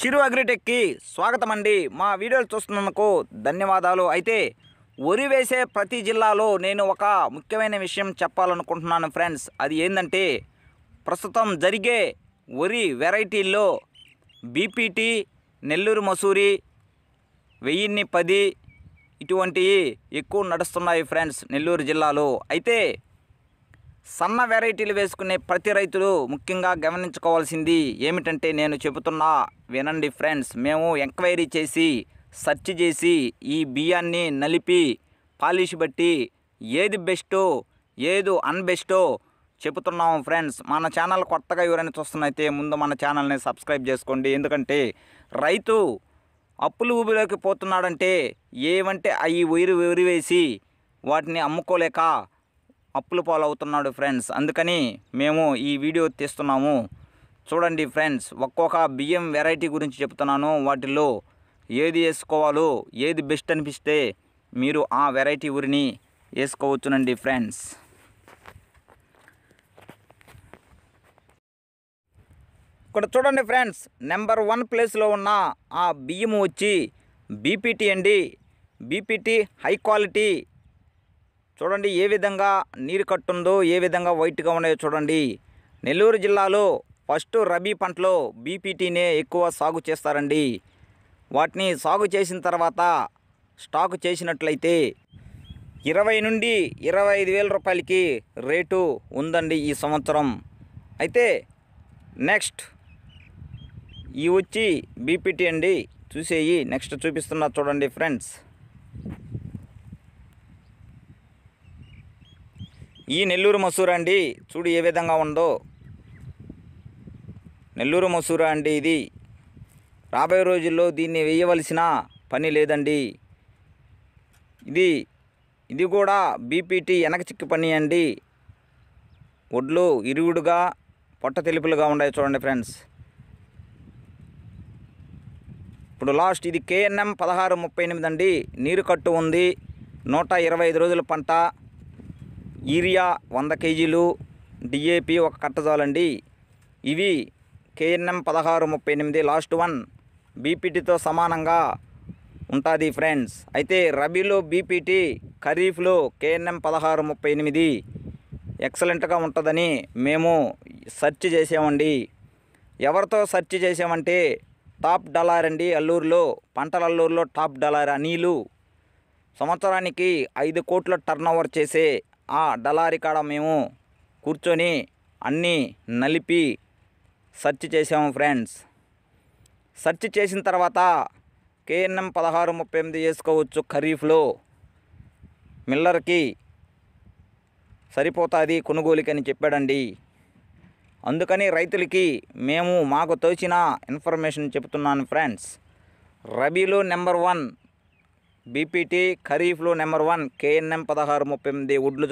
చిరు అగ్రిటెక్కి స్వాగతం అండి మా వీడియోలు చూస్తున్నందుకు ధన్యవాదాలు అయితే వరి వేసే ప్రతి జిల్లాలో నేను ఒక ముఖ్యమైన విషయం చెప్పాలనుకుంటున్నాను ఫ్రెండ్స్ అది ఏంటంటే ప్రస్తుతం జరిగే వరి వెరైటీల్లో బీపీటీ నెల్లూరు మసూరి వెయ్యిన్ని పది ఇటువంటివి ఎక్కువ నడుస్తున్నాయి ఫ్రెండ్స్ నెల్లూరు జిల్లాలో అయితే సన్న వెరైటీలు వేసుకునే ప్రతి రైతులు ముఖ్యంగా గమనించుకోవాల్సింది ఏమిటంటే నేను చెబుతున్నా వినండి ఫ్రెండ్స్ మేము ఎంక్వైరీ చేసి సెర్చ్ చేసి ఈ బియ్యాన్ని నలిపి పాలిష్ బట్టి ఏది బెస్టో ఏది అన్బెస్టో చెబుతున్నాము ఫ్రెండ్స్ మన ఛానల్ కొత్తగా ఎవరైనా చూస్తున్నైతే ముందు మన ఛానల్ని సబ్స్క్రైబ్ చేసుకోండి ఎందుకంటే రైతు అప్పులు ఊబిలోకి పోతున్నాడంటే ఏవంటే అవి ఉరి ఉరివేసి వాటిని అమ్ముకోలేక అప్పుల పాలవుతున్నాడు ఫ్రెండ్స్ అందుకని మేము ఈ వీడియో తీస్తున్నాము చూడండి ఫ్రెండ్స్ ఒక్కొక్క బియ్యం వెరైటీ గురించి చెప్తున్నాను వాటిలో ఏది వేసుకోవాలో ఏది బెస్ట్ అనిపిస్తే మీరు ఆ వెరైటీ ఊరిని వేసుకోవచ్చునండి ఫ్రెండ్స్ ఇక్కడ చూడండి ఫ్రెండ్స్ నెంబర్ వన్ ప్లేస్లో ఉన్న ఆ బియ్యము వచ్చి బీపీటీ అండి బీపీటీ హై క్వాలిటీ చూడండి ఏ విధంగా నీరు కట్టుందో ఏ విధంగా వైట్గా ఉన్నాయో చూడండి నెల్లూరు జిల్లాలో ఫస్ట్ రబీ పంటలో బీపీటీనే ఎక్కువ సాగు చేస్తారండి వాటిని సాగు చేసిన తర్వాత స్టాక్ చేసినట్లయితే ఇరవై నుండి ఇరవై ఐదు వేల రూపాయలకి రేటు ఉందండి ఈ సంవత్సరం అయితే నెక్స్ట్ ఈ వచ్చి బీపీటీ అండి చూసేయి నెక్స్ట్ చూపిస్తున్నా చూడండి ఫ్రెండ్స్ ఈ నెల్లూరు మసూర అండి చూడు ఏ విధంగా ఉందో నెల్లూరు మసూర అండి ఇది రాబోయే రోజుల్లో దీన్ని వేయవలసిన పని లేదండి ఇది ఇది కూడా బీపీటీ వెనక చిక్కి పని అండి ఒడ్లు ఇరుగుడుగా పొట్ట తెలుపులుగా ఉన్నాయి చూడండి ఫ్రెండ్స్ ఇప్పుడు లాస్ట్ ఇది కేఎన్ఎం పదహారు ముప్పై ఎనిమిది అండి నీరు కట్టు ఉంది నూట ఇరవై ఐదు రోజుల పంట యూరియా వంద కేజీలు డిఏపి ఒక కట్టజాలండి ఇవి కేఎన్ఎం పదహారు ముప్పై ఎనిమిది లాస్ట్ వన్ బీపీటీతో సమానంగా ఉంటుంది ఫ్రెండ్స్ అయితే రబీలో బీపీటీ ఖరీఫ్లో కేఎన్ఎం పదహారు ముప్పై ఎనిమిది ఎక్సలెంట్గా ఉంటుందని మేము సెర్చ్ చేసామండి ఎవరితో సెర్చ్ చేసామంటే టాప్ డలార్ అండి అల్లూరులో పంటల అల్లూరులో టాప్ డలార్ అనీలు సంవత్సరానికి ఐదు కోట్ల టర్న్ ఓవర్ చేసే ఆ డలారి కాడ మేము కూర్చొని అన్నీ నలిపి సెర్చ్ చేసాము ఫ్రెండ్స్ సెర్చ్ చేసిన తర్వాత కేఎన్ఎం పదహారు ముప్పై ఎనిమిది వేసుకోవచ్చు ఖరీఫ్లో మిల్లర్కి సరిపోతుంది కొనుగోలుకి అని చెప్పాడండి అందుకని రైతులకి మేము మాకు తోచిన ఇన్ఫర్మేషన్ చెప్తున్నాను ఫ్రెండ్స్ రబీలో నెంబర్ వన్ బీపీటీ ఖరీఫ్లో నెంబర్ వన్ కేఎన్ఎం పదహారు ముప్పై ఎనిమిది ఒడ్లు